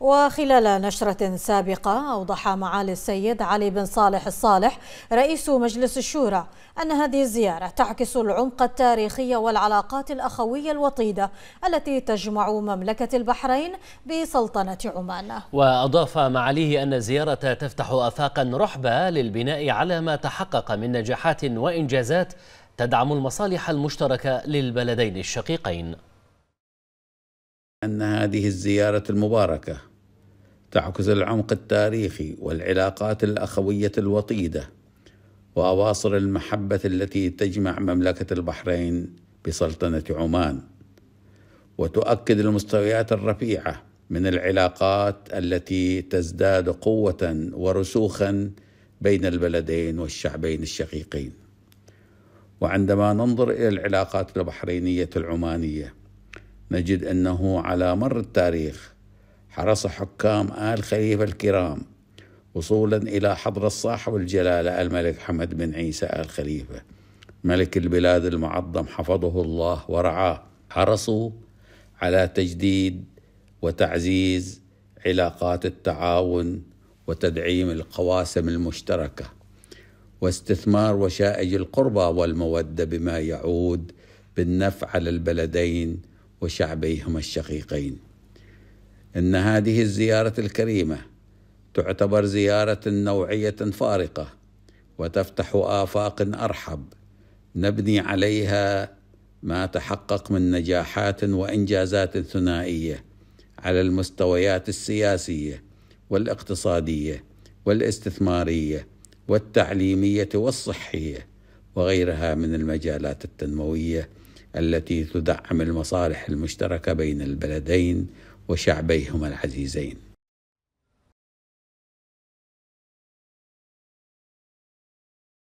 وخلال نشرة سابقة أوضح معالي السيد علي بن صالح الصالح رئيس مجلس الشورى أن هذه الزيارة تعكس العمق التاريخي والعلاقات الأخوية الوطيدة التي تجمع مملكة البحرين بسلطنة عمان وأضاف معاليه أن الزيارة تفتح أفاقا رحبة للبناء على ما تحقق من نجاحات وإنجازات تدعم المصالح المشتركة للبلدين الشقيقين أن هذه الزيارة المباركة تعكس العمق التاريخي والعلاقات الاخويه الوطيده واواصر المحبه التي تجمع مملكه البحرين بسلطنه عمان وتؤكد المستويات الرفيعه من العلاقات التي تزداد قوه ورسوخا بين البلدين والشعبين الشقيقين وعندما ننظر الى العلاقات البحرينيه العمانيه نجد انه على مر التاريخ حرص حكام آل خليفة الكرام وصولا إلى حضرة صاحب الجلالة الملك حمد بن عيسى آل خليفة ملك البلاد المعظم حفظه الله ورعاه حرصوا على تجديد وتعزيز علاقات التعاون وتدعيم القواسم المشتركه واستثمار وشائج القربى والموده بما يعود بالنفع على البلدين وشعبيهما الشقيقين إن هذه الزيارة الكريمة تعتبر زيارة نوعية فارقة وتفتح آفاق أرحب نبني عليها ما تحقق من نجاحات وإنجازات ثنائية على المستويات السياسية والاقتصادية والاستثمارية والتعليمية والصحية وغيرها من المجالات التنموية التي تدعم المصالح المشتركة بين البلدين وشعبيهما العزيزين